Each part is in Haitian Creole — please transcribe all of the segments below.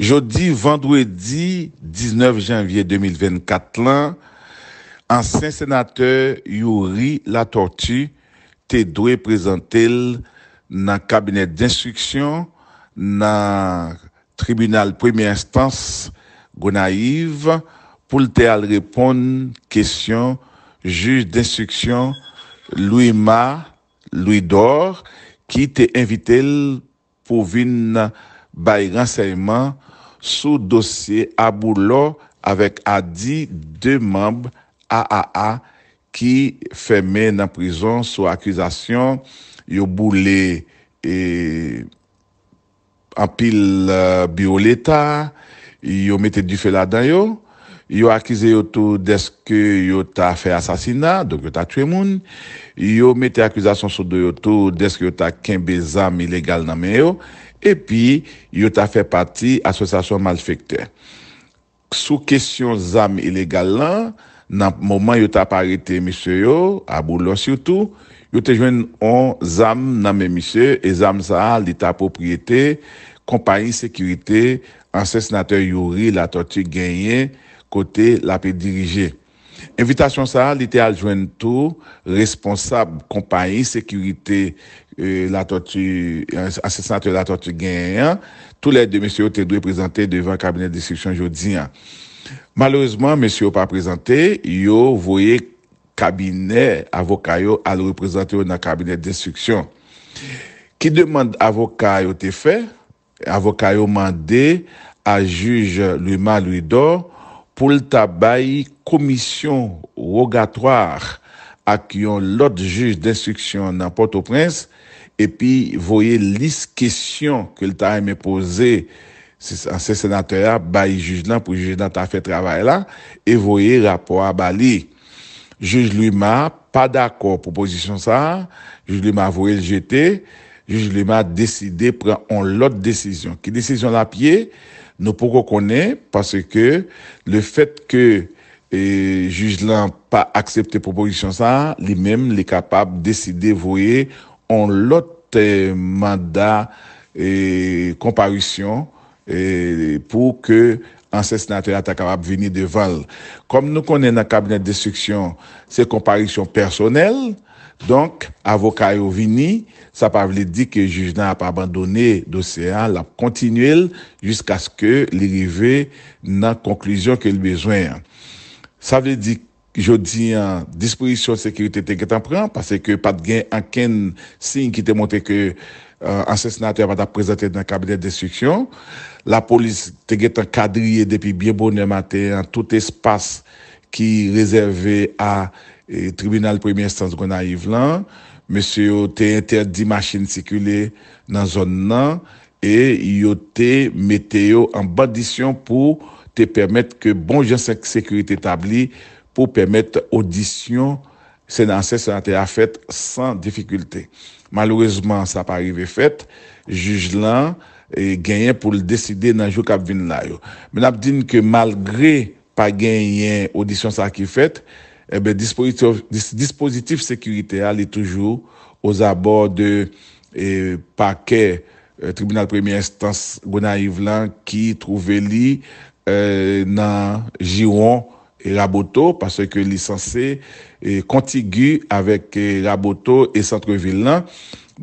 Jodi, vendwedi, 19 janvye 2024 lan, ansen senate Yuri Latorti te dwe prezante l nan kabinet d'instruksyon nan tribunal premye instans Gonaiv pou l te al repon kesyon juj d'instruksyon Louima Louidor ki te invite l pou vin l bay renseyman sou dosye a boulon avek adi de mamb a a a ki femen nan prizon sou akizasyon yo boulen e, anpil e, bioleta yo mette difela dan yo yo akize yo tou deske yo ta fe asasina do yo ta tue moun yo mette akizasyon sou do yo tou deske yo ta kenbe zam ilegal nan men yo E pi, yo ta fè pati asosasyon malfekte. Sou kesyon zam ilegal lan, nan mouman yo ta parite misyo yo, abou lon syoutou, yo te jwen an zam nan men misyo, e zam sa hal di ta popriyete, kompanyi sekirite, ansesnater yori la toti genye kote la pe dirije. Invitasyon sa, lite aljwen tou, responsab, kompany, sekurite, e, asesante latotu genyen, tou lè de mèsyo te dwe prezante devan kabinet distriksyon jodinya. Malouzman, mèsyo pa prezante, yo voye kabinet avokayo alwe prezante ou nan kabinet distriksyon. Ki demande avokayo te fè, avokayo mande a juj louman louido pou l tabayi komisyon rogatoar ak yon lot juj d'instruksyon nan Port-au-Prince epi voye lis kesyon ke l'ta mè pose se senatoria ba yi juj nan pou juj nan ta fè travay la evoye rapor a Bali juj lui ma pa d'akor proposisyon sa juj lui ma avoye l'GT juj lui ma deside pran l'ot desisyon. Ki desisyon la pie nou pou konè parce ke le fèt ke E juj lan pa aksepte proposisyon sa, li mem li kapab deside voye an lot e, manda e komparisyon e, pou ke anses natel ata kapab vini deval kom nou konen nan kabinet destriksyon, se komparisyon personel, donk avokay ou vini, sa pa vli di ke juj lan pa abandonne dosyan la kontinuel jiska sko li rive nan konklyzyon ke l bezwen Sa ve di, jo di an, dispozisyon sekirite te get an pran, pase ke pat gen anken sin ki te monte ke ansesnate euh, apata prezante nan kabinet destriksyon, la polis te get an kadriye depi biye bonemate an tout espas ki rezerve euh, a tribunal premier stans Gwena Yvlan, mese yo te enter di machine sikule nan zon nan, e yo te mete yo an badisyon pou te permette ke bon jan sekurite etabli pou permette audisyon se nan se sa te afet san defikulte. Malourezman sa pa rive fet, juj lan, genyen pou l deside nan jou kap vin la yo. Men ap din ke malgre pa genyen audisyon sa ki fet, ebe, eh dispositif sekurite alitoujou ouz abor de pa ke euh, tribunal premier instance Gwena Yivlan ki trouve li Euh, nan Jiron et Laboto parce que licensé contigu avec Laboto euh, et Centre Villain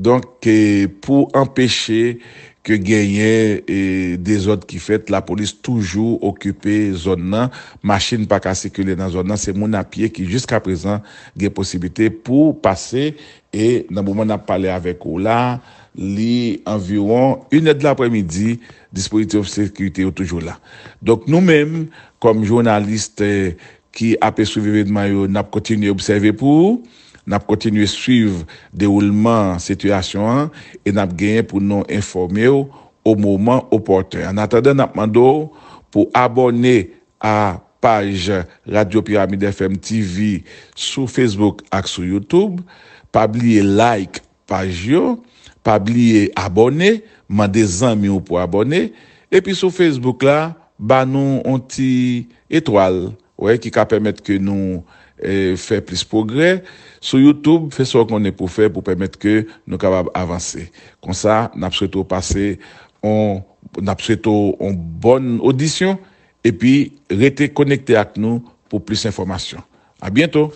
euh, pour empêcher ke genye e, de zot ki fet la polis toujou okupe zon nan, machin pa ka sekule nan zon nan, se moun apye ki jiska prezant ge posibite pou pase e nan mouman ap pale avek ou la, li anviron 1 et de la premidi, dispojite ou sekuite ou toujou la. Dok nou menm, kom jounaliste ki eh, apesou vive de mayon, ap kontine obseve pou ou, nap kontinue suiv de oulman situasyon an, e nap genye pou nou informe ou ou mouman ou porten. An atade nap mandou pou abone a pajj Radio Pyramid FM TV sou Facebook ak sou Youtube, pablie like pajjo, pablie abone, mande zan mi ou pou abone, epi sou Facebook la, ba nou onti etwal, wè ki ka pemet ke nou et faire plus progrès sur YouTube, faites ce qu'on est pour faire pour permettre que nous capables d'avancer. Comme ça, nous souhaitons passé on en bonne audition et puis restez connecté avec nous pour plus d'informations. À bientôt.